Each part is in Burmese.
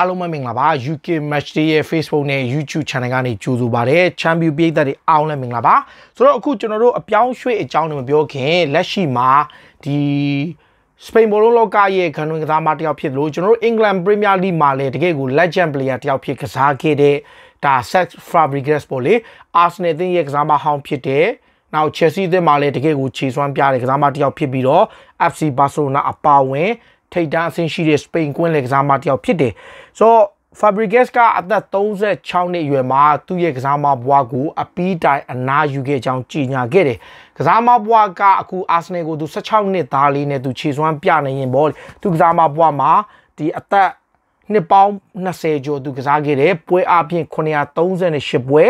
အားလုံးပဲမင်္ဂလာပါ UK Match Day ရဲ့ Facebook နဲ့ YouTube Channel ကနေကြိုဆိုပါတယ် Champion ပြည်သက်တွေအားလုံးလည်းမင်္ဂလာပါဆိုတော့အခုကျွန်တော်တို့အပြောင်းရွှေ့အကြောင်းတွေမပြောခင်လက်ရှိမှာဒီစပိန်ဘောလုံးလောကရဲ့ခံဝင်ကစားမတစ်ယောက်ဖြစ်လို့ကျွန်တော်တို့ England Premier League မှာလည်းတကယ့်ကို legend player တစ်ယောက်ဖြစ်ကစားခဲ့တဲ့ဒါ Sex Fabregas ပေါ့လေ Arsenal သင်းရဲ့ကစားမဟောင်းဖြစ်တဲ့နောက် Chelsea သင်းမှာလည်းတကယ့်ကိုခြေစွမ်းပြတဲ့ကစားမတစ်ယောက်ဖြစ်ပြီးတော့ FC Barcelona အပါဝင်ထိတ်တားအဆင့်ရှိတဲ့စပိန်ကွင်းလယ်ကစားမတယောက်ဖြစ်တယ်။ဆိုတော့ Fabregas ကအသက်36နှစ်အရွယ်မှာသူ့ရဲ့ကစားမဘွားကို အပီးတိုင်အနာယူခဲ့ကြောင်းကြေညာခဲ့တယ်။ကစားမဘွားကအခု Arsenal ကိုသူ16နှစ်သားလေးနဲ့သူခြေစွမ်းပြနေရင်ပေါ့သူကစားမဘွားမှာဒီအသက်နှစ်ပေါင်း20ကျော်သူကစားခဲ့တယ်ပွဲအပြင်938ပွဲ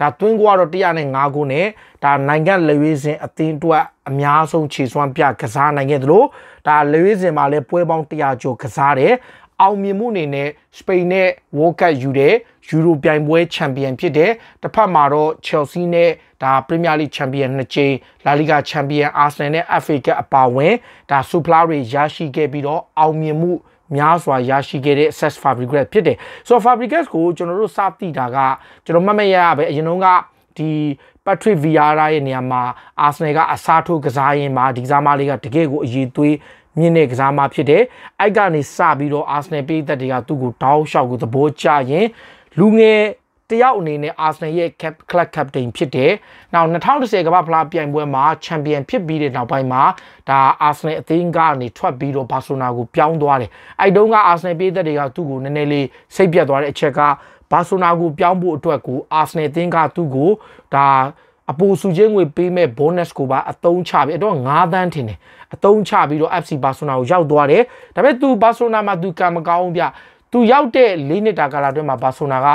ဒါတွင်းကွာတော့105ခုနဲ့ဒါနိုင်ငံလေရွေးစဉ်အသင်းအတွက်အများဆုံးခြေစွမ်းပြကစားနိုင်ခဲ့သလိုဒါလေရွေးစဉ်မှာလည်းပွဲပေါင်း100ကျော်ကစားတယ်အောင်မြင်မှုအနေနဲ့စပိန်နဲ့ World Cup ယူတဲ့ယူရိုပြိုင်ပွဲချန်ပီယံဖြစ်တယ်။တစ်ဖက်မှာတော့ Chelsea နဲ့ဒါ Premier League ချန်ပီယံနှစ်ကြိမ် La Liga ချန်ပီယံ Arsenal နဲ့ FA Cup အပါအဝင်ဒါ Super တွေရရှိခဲ့ပြီးတော့အောင်မြင်မှုများစွာရရှိခဲ့တဲ့ Access Fabricate ဖြစ်တယ်ဆိုတော့ Fabricate ကိုကျွန်တော်တို့စသိတာကကျွန်တော်မှတ်မရရပဲအရင်တုန်းကဒီ Patrick Vieira ရဲ့နေရာမှာ Arsenal ကအစားထိုးကစားရင်းမှာဒီကစားမလေးကတကယ့်ကိုအရေးသွေးမြင့်တဲ့ကစားမဖြစ်တယ်အိုက်ကနေစပြီးတော့ Arsenal ပြည်သက်တွေကသူ့ကိုတောင်းလျှောက်ကိုသဘောကျရင်လူငယ်တယောက်အနေနဲ့အာဆင်နယ်ရဲ့ club captain ဖြစ်တယ်။နောက်2010ကမ္ဘာဖလားပြိုင်ပွဲမှာ champion ဖြစ်ပြီးတဲ့နောက်ပိုင်းမှာဒါအာဆင်နယ်အသင်းကနေထွက်ပြီးတော့ဘာဆိုနာကိုပြောင်းသွားတယ်။အဲ့တုန်းကအာဆင်နယ်ပြည်သက်တွေကသူ့ကိုနည်းနည်းလေးစိတ်ပြတ်သွားတဲ့အချက်ကဘာဆိုနာကိုပြောင်းဖို့အတွက်ကိုအာဆင်နယ်အသင်းကသူ့ကိုဒါအပူစုချင်းငွေပေးမဲ့ bonus ကိုပါအသုံးချပြီးအတော့9သန်းထင်တယ်အသုံးချပြီးတော့ FC Barcelona ကိုရောက်သွားတယ်ဒါပေမဲ့သူ Barcelona မှာသူကံမကောင်းပြသူရောက်တဲ့၄နှစ်တာကာလအတွင်းမှာ Barcelona က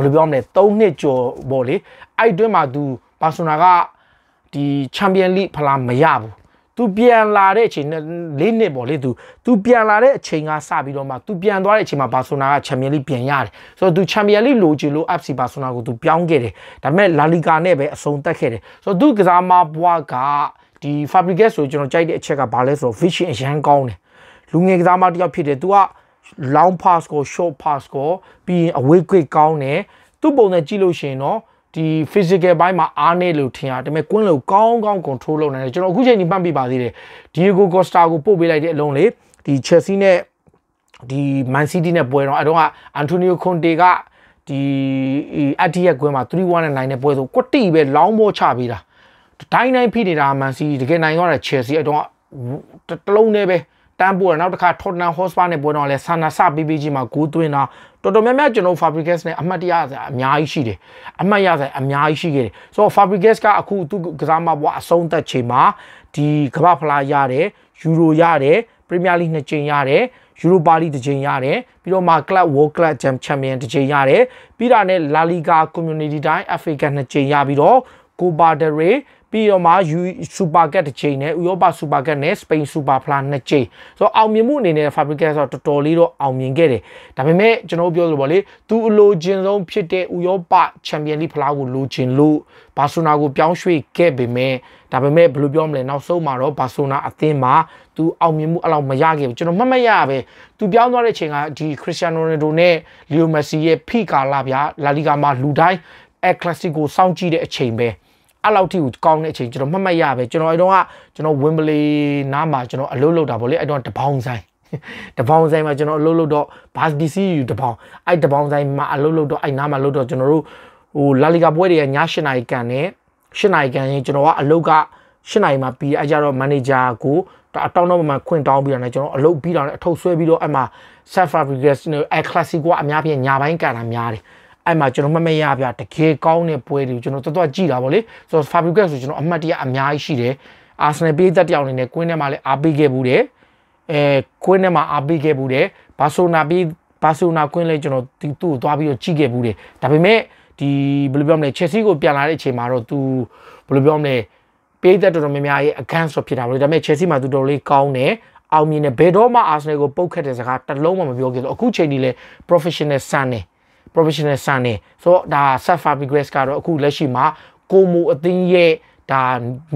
ဘယ်လိုပြောမလဲ၃နှစ်ကျော်ပေါ့လေအဲ့အတွင်းမှာသူဘာဆိုနာကဒီချန်ပီယံလိဖလားမရဘူးသူပြန်လာတဲ့အချိန်လေးနှစ်ပေါ့လေသူသူပြန်လာတဲ့အချိန်ကစပြီးတော့မှသူပြန်သွားတဲ့အချိန်မှာဘာဆိုနာကချန်ပီယံလိပြန်ရတယ်ဆိုတော့သူချန်ပီယံလိလိုချင်လို့ FC ဘာဆိုနာကိုသူပြောင်းခဲ့တယ်ဒါပေမဲ့လာလီဂါနဲ့ပဲအဆုံးသတ်ခဲ့တယ်ဆိုတော့သူကစားမဘွားကဒီ Fabregas ဆိုကျွန်တော်ကြိုက်တဲ့အချက်ကဘာလဲဆိုတော့ vision အရန်ကောင်းတယ်လူငယ်ကစားမတယောက်ဖြစ်တယ်သူက long pass ကို short pass ကိုပြီးရင် away quick ကောင်းတယ်သူ့ပုံစံကြည့်လို့ရှိရင်တော့ဒီ physical ဘိုင်းမှာအားနည်းလို့ထင်ရဒါပေမဲ့ကွင်းလို့ကောင်းကောင်း control လုပ်နိုင်တယ်ကျွန်တော်အခုချိန်ကြီးမှတ်မိပါသေးတယ် Diego Costa ကိုပို့ပေးလိုက်တဲ့အလုံးလေးဒီ Chelsea နဲ့ဒီ Man City နဲ့ပွဲတော့အဲတော့က Antonio Conte ကဒီအတ္တိရက်ကွင်းမှာ3-1နဲ့နိုင်တဲ့ပွဲဆိုကွတ်တီပဲလောင်းဘောချပေးတာဒိုင်းတိုင်းဖိနေတာ Man City တကယ်နိုင်သွားတယ် Chelsea အဲတော့တလုံးတည်းပဲတန်းပို့ရနောက်တစ်ခါ Tottenham Hotspur နဲ့ပွဲတော့လဲဆာနာဆ PPG မှာဂိုးသွင်းတာတော်တော်များများကျွန်တော် Fabregas နဲ့အမှတ်တရစရာအများကြီးရှိတယ်အမှတ်ရစရာအများကြီးရှိခဲ့တယ်ဆိုတော့ Fabregas ကအခုသူကစားမပွားအဆုံးသက်ချိန်မှာဒီကမ္ဘာဖလားရတယ်ယူရိုရတယ်ပရီးမီးယားလိနှစ်ကြိမ်ရတယ်ယူရိုပါလိတစ်ကြိမ်ရတယ်ပြီးတော့မှ Club World Club Champion တစ်ကြိမ်ရတယ်ပြီးတာနဲ့ La Liga Community တိုင်း FA Cup နှစ်ကြိမ်ရပြီးတော့ Copa del Rey ပြီးတော့မှယူစူပါကက်တစ်ချိန်နဲ့ဥရောပစူပါကက်နဲ့စပိန်စူပါဖလာနှစ်ချိန်ဆိုတော့အောင်မြင်မှုအနေနဲ့ Fabregas ဆိုတော့တော်တော်လေးတော့အောင်မြင်ခဲ့တယ်ဒါပေမဲ့ကျွန်တော်ပြောလို့ပေါ့လေသူအလိုချင်ဆုံးဖြစ်တဲ့ဥရောပချန်ပီယံလိဖလားကိုလိုချင်လို့ဘာဆိုနာကိုပြောင်းရွှေ့ခဲ့ပေမဲ့ဒါပေမဲ့ဘယ်လိုပြောမလဲနောက်ဆုံးမှာတော့ဘာဆိုနာအသင်းမှာသူအောင်မြင်မှုအလောက်မရခဲ့ဘူးကျွန်တော်မှတ်မှတ်ရပဲသူပြောင်းသွားတဲ့အချိန်ကဒီခရစ်စတီယာနိုရိုဒိုနဲ့လီယိုမက်ဆီရဲ့ဖိကာလာဗျာလာလီဂါမှာလူတိုင်းအကလစီကိုစောင့်ကြည့်တဲ့အချိန်ပဲ။အဲ့လောက်ထိကိုကောင်းတဲ့အချိန်ကျွန်တော်မှတ်မှတ်ရပဲကျွန်တော်အဲ့တော့ကကျွန်တော်ဝင်းဘလီနားမှာကျွန်တော်အလုပ်လုပ်တာဗောလေအဲ့တော့တပေါင်းဆိုင်တပေါင်းဆိုင်မှာကျွန်တော်အလုပ်လုပ်တော့ bus DC ယူတပေါင်းအဲ့တပေါင်းဆိုင်မှာအလုပ်လုပ်တော့အဲ့နားမှာလုပ်တော့ကျွန်တော်တို့ဟိုလာလီဂါပွဲတွေကည7နာရီကန်နဲ့7နာရီကန်ရင်ကျွန်တော်ကအလုပ်က7နာရီမှာပြီးအဲ့ကြတော့ manager ကိုအတောင်းတော့မှခွင့်တောင်းပြီးတော့ねကျွန်တော်အလုပ်ပြီးတော့အထုပ်ဆွဲပြီးတော့အဲ့မှာ self fabrication အဲ့ classic ကအများကြီးညာပိုင်းကန်တာများတယ်အဲ့မှာကျွန်တော်မမေ့ရဗျာတကယ်ကောင်းတဲ့ပွဲတွေကိုကျွန်တော်တော်တော်ကြည့်တာဗောလေဆိုတော့ Fabregas ဆိုကျွန်တော်အမှတ်တရအများကြီးရှိတယ်အာဆနယ်ပေးသက်တယောက်အနေနဲ့ကွင်းထဲမှာလည်းအားပေးခဲ့ဘူးတယ်အဲကွင်းထဲမှာအားပေးခဲ့ဘူးတယ်ဘာဆိုနာပေးဘာဆိုနာကွင်းလဲကျွန်တော်ဒီသူ့ကိုသွားပြီးတော့ကြည့်ခဲ့ဘူးတယ်ဒါပေမဲ့ဒီဘယ်လိုပြောမလဲ Chelsea ကိုပြန်လာတဲ့အချိန်မှာတော့သူဘယ်လိုပြောမလဲပေးသက်တော်တော်များများရဲ့ against ဆိုဖြစ်တာဗောလေဒါပေမဲ့ Chelsea မှာသူတော်လေးကောင်းတယ်အောင်မြင်တယ်ဘယ်တော့မှအာဆနယ်ကိုပုတ်ခတ်တဲ့စကားတစ်လုံးမှမပြောခဲ့လို့အခုချိန်ကြီးလဲ professional ဆန်တယ် professional ဆန်နေဆိုတော့ဒါ set fabric grace ကတော့အခုလက်ရှိမှာကိုမိုအသင်းရဲ့ဒါ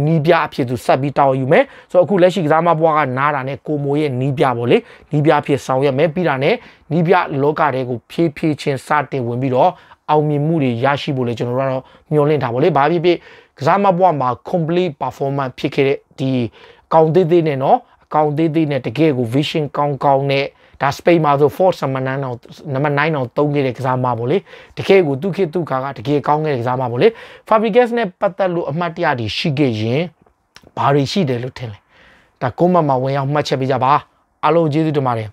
နီးပြအဖြစ်သူဆက်ပြီးတောင်းယူမယ်ဆိုတော့အခုလက်ရှိကစားမဘွားကနားတာနဲ့ကိုမိုရဲ့နီးပြပေါ့လေနီးပြအဖြစ်ဆောင်ရမယ်ပြီးတာနဲ့နီးပြလောကတွေကိုဖြည်းဖြည်းချင်းစတင်ဝင်ပြီးတော့အောင်မြင်မှုတွေရရှိဖို့လေကျွန်တော်တို့ကတော့မျှော်လင့်တာပေါ့လေဘာဖြစ်ဖြစ်ကစားမဘွားမှာ complete performance ဖြစ်ခဲ့တဲ့ဒီအကောင့်သေးသေးနဲ့เนาะအကောင့်သေးသေးနဲ့တကယ်ကို vision ကောင်းကောင်းနဲ့ဒါစပိန်မှာဆို Ford 9အောင်နံပါတ်9အောင်သုံးခဲ့တဲ့ကစားမပေါ့လေတကယ်ကိုသူခေတ်သူခါကတကယ်ကောင်းခဲ့တဲ့ကစားမပေါ့လေ Fabregas နဲ့ပတ်သက်လို့အမှတ်တရတွေရှိခဲ့ရင်ဘာတွေရှိတယ်လို့ထင်လဲဒါကိုမမဝင်အောင်မှတ်ချက်ပေးကြပါအားလုံးကျေးဇူးတင်ပါတယ်